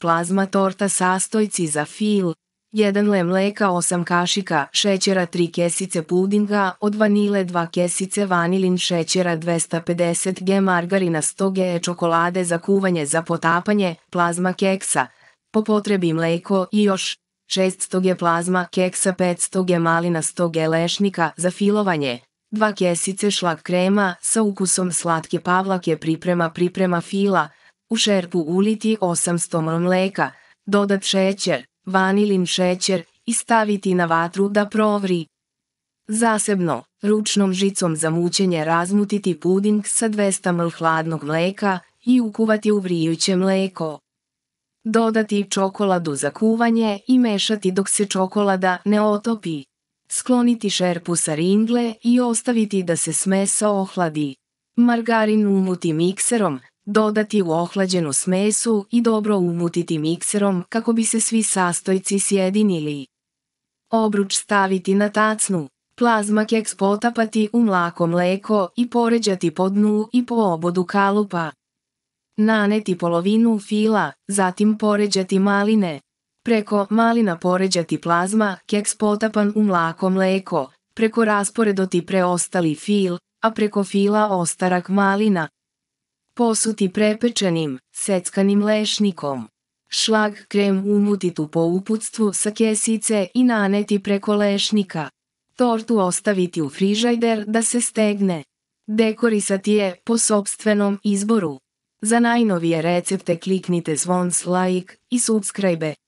plazma torta sastojci za fil, 1 le mleka 8 kašika, šećera 3 kesice pudinga, od vanile 2 kesice vanilin šećera 250 g margarina 100 g čokolade za kuvanje za potapanje, plazma keksa, po potrebi mleko i još 600 g plazma keksa 500 g malina 100 g lešnika za filovanje. 2 kesice šlag krema sa ukusom slatke pavlake priprema priprema fila, u šerpu uliti 800 mleka, dodat šećer, vanilin šećer i staviti na vatru da provri. Zasebno, ručnom žicom za mućenje razmutiti puding sa 200 ml hladnog mleka i ukuvati u vrijuće mleko. Dodati čokoladu za kuvanje i mešati dok se čokolada ne otopi. Skloniti šerpu sa ringle i ostaviti da se smesa ohladi. Margarin umuti mikserom, Dodati u ohlađenu smesu i dobro umutiti mikserom kako bi se svi sastojci sjedinili. Obruč staviti na tacnu, plazma keks potapati u mlako mleko i poređati po dnu i po obodu kalupa. Naneti polovinu fila, zatim poređati maline. Preko malina poređati plazma, keks potapan u mlako mleko, preko rasporedoti preostali fil, a preko fila ostarak malina. Posuti prepečenim, seckanim lešnikom. Šlag krem umutiti po uputstvu sa kesice i naneti preko lešnika. Tortu ostaviti u frižajder da se stegne. Dekorisati je po sobstvenom izboru. Za najnovije recepte kliknite zvon like i subscribe.